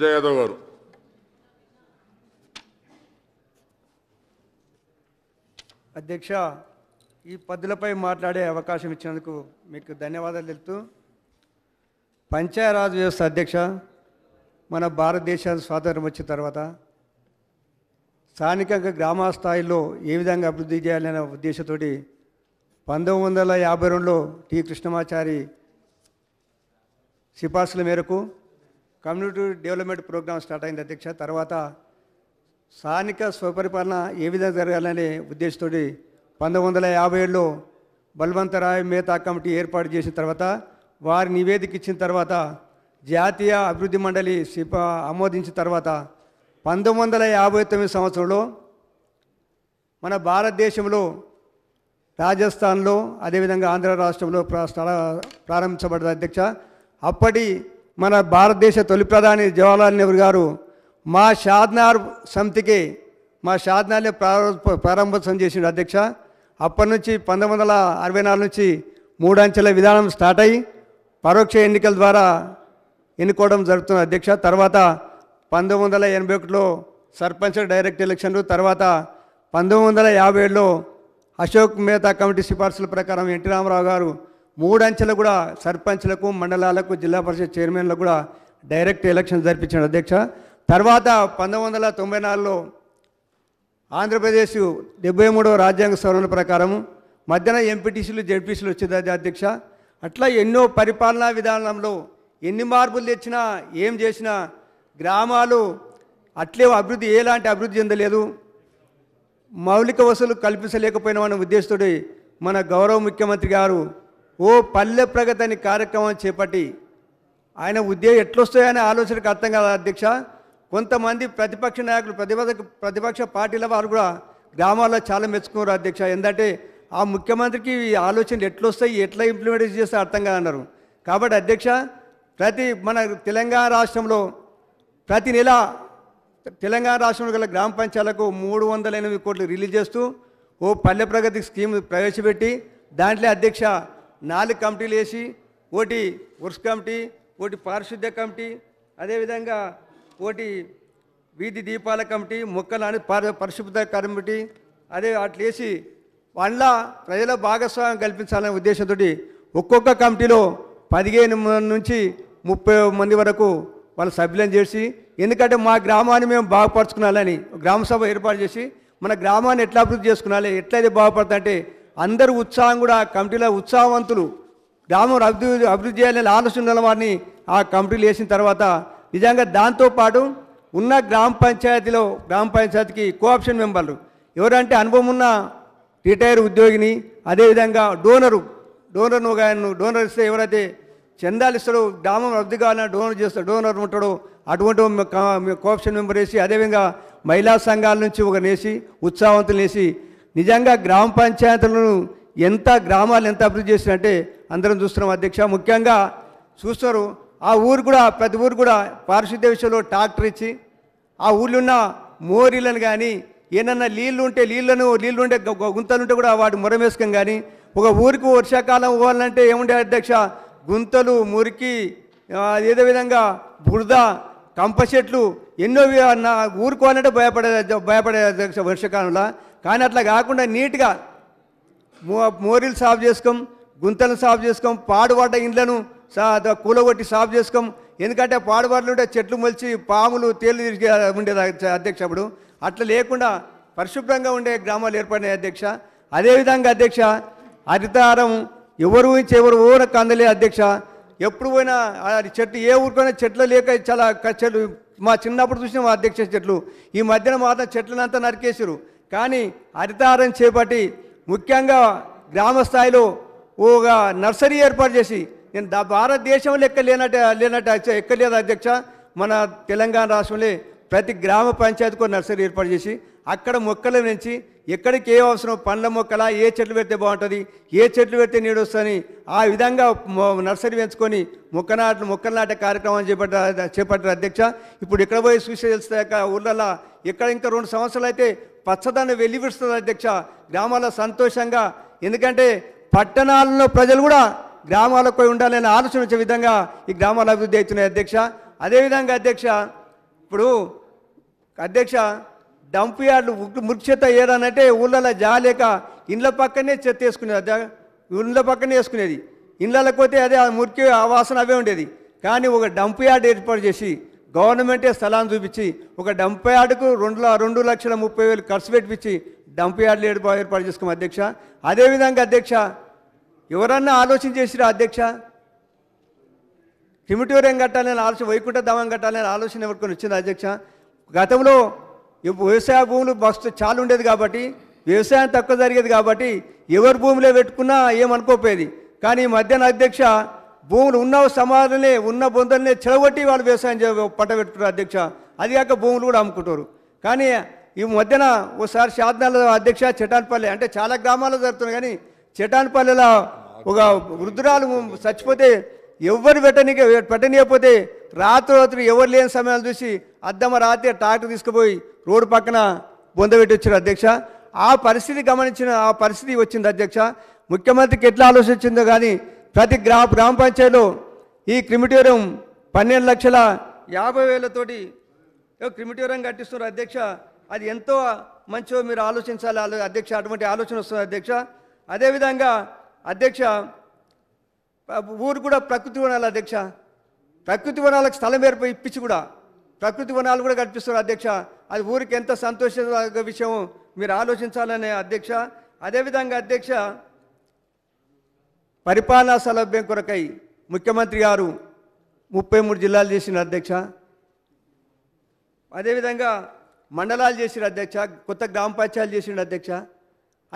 సంజయ్ యాదవ్ గారు అధ్యక్ష ఈ పద్దులపై మాట్లాడే అవకాశం ఇచ్చినందుకు మీకు ధన్యవాదాలు తెలుపుతూ పంచాయరాజ్ వ్యవస్థ అధ్యక్ష మన భారతదేశానికి స్వాతంత్రం వచ్చిన తర్వాత స్థానికంగా గ్రామ స్థాయిలో ఏ విధంగా అభివృద్ధి చేయాలనే ఉద్దేశంతో పంతొమ్మిది వందల యాభై రెండులో టి కృష్ణమాచారి సిఫార్సుల మేరకు కమ్యూనిటీ డెవలప్మెంట్ ప్రోగ్రామ్ స్టార్ట్ అయింది అధ్యక్ష తర్వాత స్థానిక స్వపరిపాలన ఏ విధంగా జరగాలనే ఉద్దేశంతో పంతొమ్మిది వందల యాభై ఏడులో బల్వంతరాయ్ మేతా కమిటీ ఏర్పాటు చేసిన తర్వాత వారి నివేదిక ఇచ్చిన తర్వాత జాతీయ అభివృద్ధి మండలి సిప ఆమోదించిన తర్వాత పంతొమ్మిది వందల యాభై తొమ్మిది సంవత్సరంలో మన భారతదేశంలో రాజస్థాన్లో అదేవిధంగా ఆంధ్ర రాష్ట్రంలో ప్రారంభించబడ్డ అధ్యక్ష అప్పటి మన భారతదేశ తొలి ప్రధాని జవహర్లాల్ నెహ్రూ గారు మా షాద్నార్ సమితికి మా షాద్నార్ని ప్రారంభ ప్రారంభోత్సవం చేసిండు అధ్యక్ష అప్పటి నుంచి పంతొమ్మిది వందల అరవై నాలుగు నుంచి మూడంచెల విధానం స్టార్ట్ అయ్యి పరోక్ష ఎన్నికల ద్వారా ఎన్నుకోవడం జరుగుతుంది అధ్యక్ష తర్వాత పంతొమ్మిది వందల ఎనభై ఒకటిలో సర్పంచ్ డైరెక్ట్ ఎలక్షన్లు తర్వాత పంతొమ్మిది వందల యాభై ఏడులో అశోక్ మేహతా కమిటీ సిఫార్సుల ప్రకారం ఎన్టీ రామారావు గారు మూడంచెలు కూడా సర్పంచ్లకు మండలాలకు జిల్లా పరిషత్ చైర్మన్లకు కూడా డైరెక్ట్ ఎలక్షన్ జరిపించాడు అధ్యక్ష తర్వాత పంతొమ్మిది వందల తొంభై నాలుగులో ఆంధ్రప్రదేశ్ డెబ్బై మూడవ రాజ్యాంగ సవరణ ప్రకారం మధ్యన ఎంపీటీసీలు జెడ్పీసీలు వచ్చింది అధ్యక్ష అట్లా ఎన్నో పరిపాలనా విధానంలో ఎన్ని మార్పులు తెచ్చినా ఏం చేసినా గ్రామాలు అట్లే అభివృద్ధి ఎలాంటి అభివృద్ధి చెందలేదు మౌలిక వసూలు కల్పించలేకపోయిన ఉద్దేశంతో మన గౌరవ ముఖ్యమంత్రి గారు ఓ పల్లె ప్రగతి అనే కార్యక్రమం చేపట్టి ఆయన ఉద్యోగం ఎట్లొస్తాయనే ఆలోచనకు అర్థం కాదు అధ్యక్ష కొంతమంది ప్రతిపక్ష నాయకులు ప్రతిపక్ష ప్రతిపక్ష పార్టీల వారు కూడా గ్రామాల్లో చాలా మెచ్చుకున్నారు అధ్యక్ష ఎందుకంటే ఆ ముఖ్యమంత్రికి ఈ ఆలోచనలు ఎట్లొస్తాయి ఎట్లా ఇంప్లిమెంట్ చేస్తే అర్థం కాదన్నారు కాబట్టి అధ్యక్ష ప్రతి మన తెలంగాణ రాష్ట్రంలో ప్రతి నెల తెలంగాణ రాష్ట్రంలో గల గ్రామ పంచాయతీలకు మూడు వందల ఎనిమిది కోట్లు రిలీజ్ చేస్తూ ఓ పల్లె ప్రగతి స్కీమ్ ప్రవేశపెట్టి దాంట్లో అధ్యక్ష నాలుగు కమిటీలు వేసి ఒకటి ఉర్స్ కమిటీ ఒకటి పారిశుద్ధ్య కమిటీ అదేవిధంగా ఒకటి వీధి దీపాల కమిటీ మొక్కల పరిశుభ్రత కమిటీ అదే అట్లా వేసి వాళ్ళ ప్రజల భాగస్వామ్యం కల్పించాలనే ఉద్దేశంతో ఒక్కొక్క కమిటీలో పదిహేను నుంచి ముప్పై మంది వరకు వాళ్ళ సభ్యులను చేసి ఎందుకంటే మా గ్రామాన్ని మేము బాగుపరచుకున్నాలని గ్రామ సభ ఏర్పాటు చేసి మన గ్రామాన్ని ఎట్లా అభివృద్ధి చేసుకున్నాలి ఎట్లయితే బాగుపడుతుందంటే అందరూ ఉత్సాహం కూడా కమిటీలో ఉత్సాహవంతులు గ్రామం అభివృద్ధి అభివృద్ధి చేయాలని ఆలోచన వారిని ఆ కమిటీలు వేసిన తర్వాత నిజంగా దాంతోపాటు ఉన్న గ్రామ పంచాయతీలో గ్రామ పంచాయతీకి కోఆప్షన్ మెంబర్లు ఎవరంటే అనుభవం ఉన్న రిటైర్ ఉద్యోగిని అదేవిధంగా డోనరు డోనర్ను గాయను డోనర్ ఇస్తే ఎవరైతే చందాలు ఇస్తాడో గ్రామం అభివృద్ధి కావాలని డోనర్ చేస్తాడు డోనర్ ఉంటాడో అటువంటి కోఆప్షన్ మెంబర్ వేసి అదేవిధంగా మహిళా సంఘాల నుంచి ఒక ఉత్సాహవంతులు వేసి నిజంగా గ్రామ పంచాయతీలను ఎంత గ్రామాలు ఎంత అభివృద్ధి చేసినంటే అందరం చూస్తున్నాం అధ్యక్ష ముఖ్యంగా చూస్తారు ఆ ఊరు కూడా ప్రతి ఊరు కూడా పారిశుద్ధ్య విషయంలో ట్రాక్టర్ ఇచ్చి ఆ ఊళ్ళో ఉన్న మోరీలను కానీ ఏమన్నా నీళ్ళు ఉంటే నీళ్ళను నీళ్ళు ఉంటే గుంతలు ఉంటే కూడా వాటి మురమేసుకం కానీ ఒక ఊరికి వర్షాకాలం పోవాలంటే ఏముండే అధ్యక్ష గుంతలు మురికి ఏదో విధంగా బురద కంప చెట్లు ఎన్నో ఊరుకోవాలంటే భయపడే భయపడే అధ్యక్ష వర్షాకాలంలో కానీ అట్లా కాకుండా నీట్గా మోరీలు సాఫ్ చేసుకోం గుంతలను సాఫ్ చేసుకోం పాడుబడ్డ ఇండ్లను సా కూలగొట్టి సాఫ్ చేసుకోం ఎందుకంటే పాడుబాట్లు ఉంటే చెట్లు మొలిచి పాములు తేలు తిరిగి ఉండేది అధ్యక్ష అప్పుడు అట్లా లేకుండా పరిశుభ్రంగా ఉండే గ్రామాలు ఏర్పడినాయి అధ్యక్ష అదేవిధంగా అధ్యక్ష హరితారం ఎవరు ఊహించి ఎవరు ఊర కందలే అధ్యక్ష ఎప్పుడు పోయినా అది చెట్టు ఏ ఊరికైనా చెట్లు లేక చాలా చెట్లు మా చిన్నప్పుడు చూసినాం అధ్యక్ష చెట్లు ఈ మధ్యన మాత్రం అంతా నరికేశారు కానీ హరితారం చేపట్టి ముఖ్యంగా గ్రామ స్థాయిలో ఒక నర్సరీ ఏర్పాటు చేసి నేను భారతదేశంలో ఎక్క లేనట్టు లేనట్టు ఎక్కలేదు అధ్యక్ష మన తెలంగాణ రాష్ట్రంలో ప్రతి గ్రామ పంచాయతీకి ఒక నర్సరీ ఏర్పాటు చేసి అక్కడ మొక్కల నుంచి ఎక్కడికి ఏ అవసరం పండ్ల మొక్కల ఏ చెట్లు పెడితే బాగుంటుంది ఏ చెట్లు పెడితే వస్తుంది ఆ విధంగా నర్సరీ పెంచుకొని మొక్క నాట మొక్కలు నాటే కార్యక్రమం చేపట్టారు చేపట్టారు అధ్యక్ష ఇప్పుడు ఎక్కడ పోయి చూసి తెలుస్తాక ఊళ్ళల్లో ఎక్కడ ఇంకా రెండు సంవత్సరాలు అయితే పచ్చదనం వెలివిస్తుంది అధ్యక్ష గ్రామాల్లో సంతోషంగా ఎందుకంటే పట్టణాల్లో ప్రజలు కూడా గ్రామాలకు ఉండాలని ఉండాలని వచ్చే విధంగా ఈ గ్రామాలు అభివృద్ధి అవుతున్నాయి అధ్యక్ష అదేవిధంగా అధ్యక్ష ఇప్పుడు అధ్యక్ష డంప్ యార్డు ముఖ్యత చెత్త ఏదనంటే ఊళ్ళలో జాలేక ఇండ్ల పక్కనే చెత్త వేసుకునేది ఇండ్ల పక్కనే వేసుకునేది ఇండ్లకి పోతే అదే మురికి ఆ వాసన అవే ఉండేది కానీ ఒక డంప్ యార్డ్ ఏర్పాటు చేసి గవర్నమెంటే స్థలాన్ని చూపించి ఒక డంప్ యార్డుకు రెండు రెండు లక్షల ముప్పై వేలు ఖర్చు పెట్టించి డంప్ యార్డులు ఏర్పాటు చేసుకోము అధ్యక్ష అదేవిధంగా అధ్యక్ష ఎవరన్నా ఆలోచన చేసిరా అధ్యక్ష క్రిమిటోరియం కట్టాలని ఆలోచన వైకుంఠ ధామం కట్టాలని ఆలోచన ఎవరికొని వచ్చింది అధ్యక్ష గతంలో వ్యవసాయ భూములు బస్సు చాలు ఉండేది కాబట్టి వ్యవసాయం తక్కువ జరిగేది కాబట్టి ఎవరి భూమిలో పెట్టుకున్నా ఏమనుకోపోయేది కానీ ఈ మధ్యాహ్న అధ్యక్ష భూములు ఉన్న సమాధులనే ఉన్న బొందలనే చెలగొట్టి వాళ్ళు వ్యవసాయం చే పట్టబెట్టుకున్నారు అధ్యక్ష అది కాక భూములు కూడా అమ్ముకుంటారు కానీ ఈ మధ్యన ఓసారి శాదనాల అధ్యక్ష చెటాన్పల్లి అంటే చాలా గ్రామాల్లో జరుగుతున్నాయి కానీ చెటాన్పల్లిలో ఒక వృద్ధురాలు చచ్చిపోతే ఎవరు పెట్టని పెట్టనీయకపోతే రాత్రి రాత్రి ఎవరు లేని సమయాలు చూసి అద్దమ్మ రాత్రి ట్రాక్టర్ తీసుకుపోయి రోడ్డు పక్కన బొంద పెట్టి వచ్చారు అధ్యక్ష ఆ పరిస్థితి గమనించిన ఆ పరిస్థితి వచ్చింది అధ్యక్ష ముఖ్యమంత్రికి ఎట్లా ఆలోచించిందో కానీ ప్రతి గ్రామ గ్రామ పంచాయతీలో ఈ క్రిమిటోరియం పన్నెండు లక్షల యాభై వేలతోటి క్రిమిటోరియం కట్టిస్తున్నారు అధ్యక్ష అది ఎంతో మంచో మీరు ఆలోచించాలి అధ్యక్ష అటువంటి ఆలోచన వస్తుంది అధ్యక్ష అదేవిధంగా అధ్యక్ష ఊరు కూడా ప్రకృతి వనాలు అధ్యక్ష ప్రకృతి వనాలకు స్థలం ఏర్పడి ఇప్పించి కూడా ప్రకృతి వనాలు కూడా కనిపిస్తున్నారు అధ్యక్ష అది ఊరికి ఎంత సంతోష విషయం మీరు ఆలోచించాలనే అధ్యక్ష అదేవిధంగా అధ్యక్ష పరిపాలనా సౌలభ్యం కొరకై ముఖ్యమంత్రి గారు ముప్పై మూడు జిల్లాలు చేసిన అధ్యక్ష అదేవిధంగా మండలాలు చేసిన అధ్యక్ష కొత్త గ్రామ పంచాయతీలు చేసిన అధ్యక్ష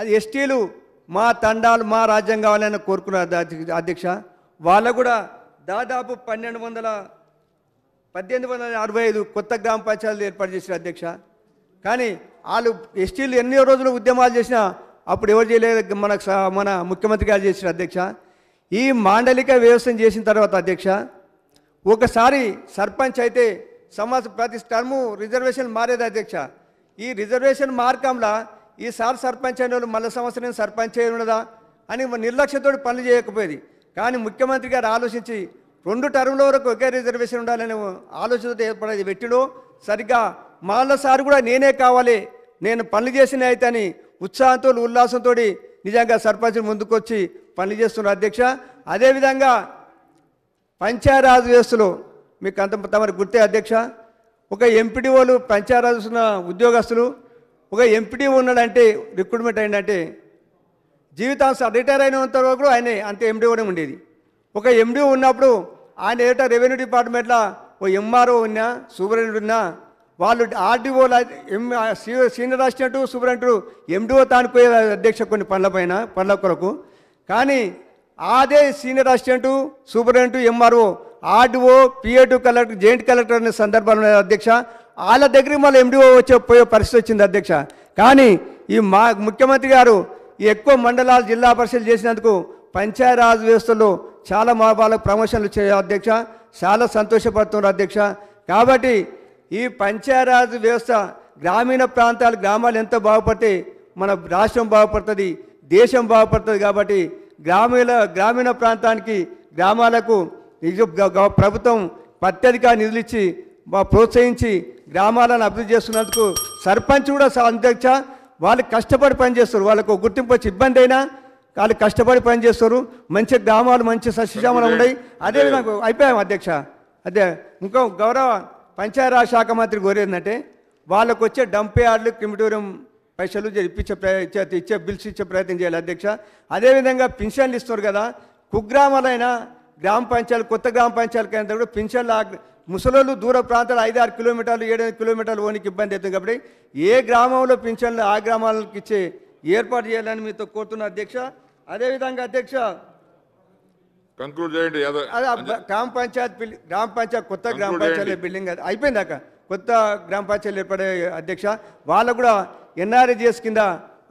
అది ఎస్టీలు మా తండాలు మా రాజ్యం కావాలని కోరుకున్న అధ్యక్ష వాళ్ళ కూడా దాదాపు పన్నెండు వందల పద్దెనిమిది వందల అరవై ఐదు కొత్త గ్రామ పంచాయతీలు ఏర్పాటు చేసిన అధ్యక్ష కానీ వాళ్ళు ఎస్టీలు ఎన్నో రోజులు ఉద్యమాలు చేసినా అప్పుడు ఎవరు చేయలేదు మన మన ముఖ్యమంత్రి గారు చేసిన అధ్యక్ష ఈ మాండలిక వ్యవస్థను చేసిన తర్వాత అధ్యక్ష ఒకసారి సర్పంచ్ అయితే సమాజ ప్రతి టర్ము రిజర్వేషన్ మారేది అధ్యక్ష ఈ రిజర్వేషన్ మార్గంలో ఈసారి సర్పంచ్ అయిన వాళ్ళు మళ్ళీ సంవత్సరం సర్పంచ్ అయి ఉన్నదా అని నిర్లక్ష్యంతో పనులు చేయకపోయేది కానీ ముఖ్యమంత్రి గారు ఆలోచించి రెండు టర్ముల వరకు ఒకే రిజర్వేషన్ ఉండాలని ఆలోచనతో ఏర్పడేది పెట్టిలో సరిగ్గా మాలో కూడా నేనే కావాలి నేను పనులు చేసిన అయితే అని ఉత్సాహంతో ఉల్లాసంతో నిజంగా సర్పంచ్ని ముందుకొచ్చి పనులు చేస్తున్న అధ్యక్ష అదేవిధంగా పంచాయరాజ్ వ్యవస్థలో మీకు అంత తమరి గుర్తే అధ్యక్ష ఒక ఎంపీడీఓలు పంచాయరాజ్ ఉద్యోగస్తులు ఒక ఎంపీడీ ఉన్నాడంటే రిక్రూట్మెంట్ అయిందంటే జీవితాంశ రిటైర్ అయినంత వరకు ఆయన అంత ఎండీఓనే ఉండేది ఒక ఎండీ ఉన్నప్పుడు ఆయన ఏటా రెవెన్యూ డిపార్ట్మెంట్లో ఓ ఎంఆర్ఓ ఉన్నా సూపరింటెండెంట్ ఉన్నా వాళ్ళు ఆర్డీఓ సీనియర్ రాసినట్టు సూపరింటెండు ఎండిఓ తానిపోయే అధ్యక్ష కొన్ని పనుల పైన పనుల కొరకు కానీ అదే senior assistant superintendent MRO RDO P A to collector joint collector అనే సందర్భంలో అధ్యక్ష వాళ్ళ దగ్గరికి మళ్ళీ ఎండిఓ వచ్చే పోయే పరిస్థితి వచ్చింది అధ్యక్ష కానీ ఈ మా ముఖ్యమంత్రి గారు ఈ ఎక్కువ మండలాలు జిల్లా పరిషత్ చేసినందుకు పంచాయరాజ్ వ్యవస్థలో చాలా మా వాళ్ళకు ప్రమోషన్లు చేయ అధ్యక్ష చాలా సంతోషపడుతున్నారు అధ్యక్ష కాబట్టి ఈ పంచాయరాజ్ వ్యవస్థ గ్రామీణ ప్రాంతాలు గ్రామాలు ఎంత బాగుపడితే మన రాష్ట్రం బాగుపడుతుంది దేశం బాగుపడుతుంది కాబట్టి గ్రామీణ గ్రామీణ ప్రాంతానికి గ్రామాలకు ప్రభుత్వం అత్యధిక నిధులు ఇచ్చి ప్రోత్సహించి గ్రామాలను అభివృద్ధి చేస్తున్నందుకు సర్పంచ్ కూడా అధ్యక్ష వాళ్ళు కష్టపడి పనిచేస్తారు వాళ్ళకు గుర్తింపు వచ్చి ఇబ్బంది అయినా వాళ్ళు కష్టపడి పనిచేస్తారు మంచి గ్రామాలు మంచి సస్యశ్యామలు ఉన్నాయి అదే అయిపోయాం అధ్యక్ష అదే ఇంకో గౌరవ పంచాయతీరాజ్ శాఖ మంత్రి కోరేందంటే వాళ్ళకు వచ్చే డంప్ యార్డులు క్రిమిటోరియం పైసలు ఇప్పించే ప్రయత్నం ఇచ్చే బిల్స్ ఇచ్చే ప్రయత్నం చేయాలి అధ్యక్ష అదేవిధంగా పింఛన్లు ఇస్తారు కదా కుగ్రామాలైనా గ్రామ పంచాయతీ కొత్త గ్రామ పంచాయతీ కేంద్రం కూడా పింఛన్లు ముసలోళ్ళు దూర ప్రాంతాలు ఐదు ఆరు కిలోమీటర్లు ఏడు కిలోమీటర్లు ఓనికి ఇబ్బంది అవుతుంది కాబట్టి ఏ గ్రామంలో పింఛన్లు ఆ గ్రామాలకు ఇచ్చే ఏర్పాటు చేయాలని మీతో కోరుతున్న అధ్యక్ష అదేవిధంగా అధ్యక్ష కంక్లూడ్ చేయండి అదే గ్రామ పంచాయత్ గ్రామ పంచాయత్ కొత్త గ్రామ పంచాయతీ బిల్డింగ్ అయిపోయింది అక్క కొత్త గ్రామ పంచాయతీలు ఏర్పడే అధ్యక్ష వాళ్ళకు కూడా ఎన్ఆర్ఎజిఎస్ కింద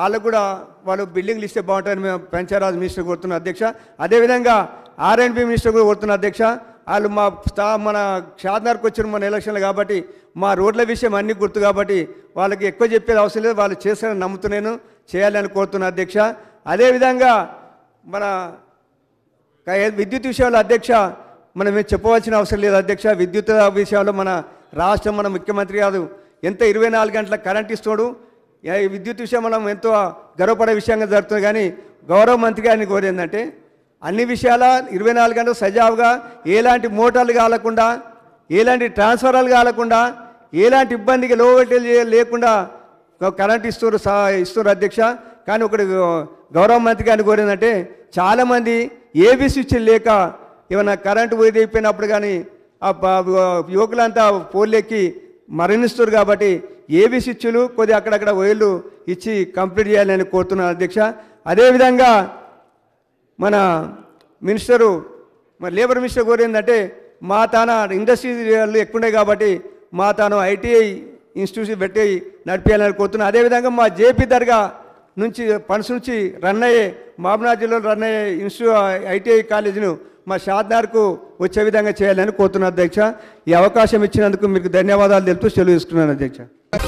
వాళ్ళకు కూడా వాళ్ళు బిల్డింగ్లు ఇస్తే బాగుంటారని మేము పంచాయరాజ్ మినిస్టర్ కోరుతున్న అధ్యక్ష అదేవిధంగా ఆర్ఎండ్బి మినిస్టర్ కూడా కోరుతున్న అధ్యక్ష వాళ్ళు మా స్థా మన షాద్నార్కి వచ్చిన మన ఎలక్షన్లు కాబట్టి మా రోడ్ల విషయం అన్ని గుర్తు కాబట్టి వాళ్ళకి ఎక్కువ చెప్పేది అవసరం లేదు వాళ్ళు చేస్తారని నమ్ముతున్నాను చేయాలని కోరుతున్న అధ్యక్ష అదేవిధంగా మన విద్యుత్ విషయంలో అధ్యక్ష మనం చెప్పవలసిన అవసరం లేదు అధ్యక్ష విద్యుత్ విషయంలో మన రాష్ట్రం మన ముఖ్యమంత్రి కాదు ఎంత ఇరవై నాలుగు గంటల కరెంట్ ఇస్తాడు విద్యుత్ విషయం మనం ఎంతో గర్వపడే విషయంగా జరుగుతుంది కానీ గౌరవ మంత్రి గారిని కోరేందంటే అన్ని విషయాల ఇరవై నాలుగు గంటలు సజావుగా ఎలాంటి మోటార్లు కాలకుండా ఎలాంటి ట్రాన్స్ఫరాలు కాలకుండా ఎలాంటి ఇబ్బందికి లో వోల్టేజ్ లేకుండా కరెంట్ ఇస్తున్నారు సా ఇస్తున్నారు అధ్యక్ష కానీ ఒకటి గౌరవ మంత్రి గారిని కోరేందంటే చాలామంది ఏవి స్విచ్ లేక ఏమైనా కరెంటు పోయిపోయినప్పుడు కానీ ఆ యువకులంతా పోలెక్కి మరణిస్తారు కాబట్టి ఏవి స్విచ్లు కొద్ది అక్కడక్కడ వైర్లు ఇచ్చి కంప్లీట్ చేయాలని కోరుతున్నాను అధ్యక్ష అదేవిధంగా మన మినిస్టరు మరి లేబర్ మినిస్టర్ కోరిందంటే మా తాన ఇండస్ట్రీలు ఎక్కువ ఉన్నాయి కాబట్టి మా తాను ఐటీఐ ఇన్స్టిట్యూషన్ పెట్టి నడిపేయాలని కోరుతున్నాను అదేవిధంగా మా జేపీ దర్గా నుంచి పనసు నుంచి రన్ అయ్యే మామనాథ్ జిల్లాలో రన్ అయ్యే ఇన్స్టిట్యూ ఐటీఐ కాలేజీను మా షాద్నార్కు వచ్చే విధంగా చేయాలని కోరుతున్నాను అధ్యక్ష ఈ అవకాశం ఇచ్చినందుకు మీకు ధన్యవాదాలు తెలుపుతూ సెలవు తీసుకున్నాను అధ్యక్ష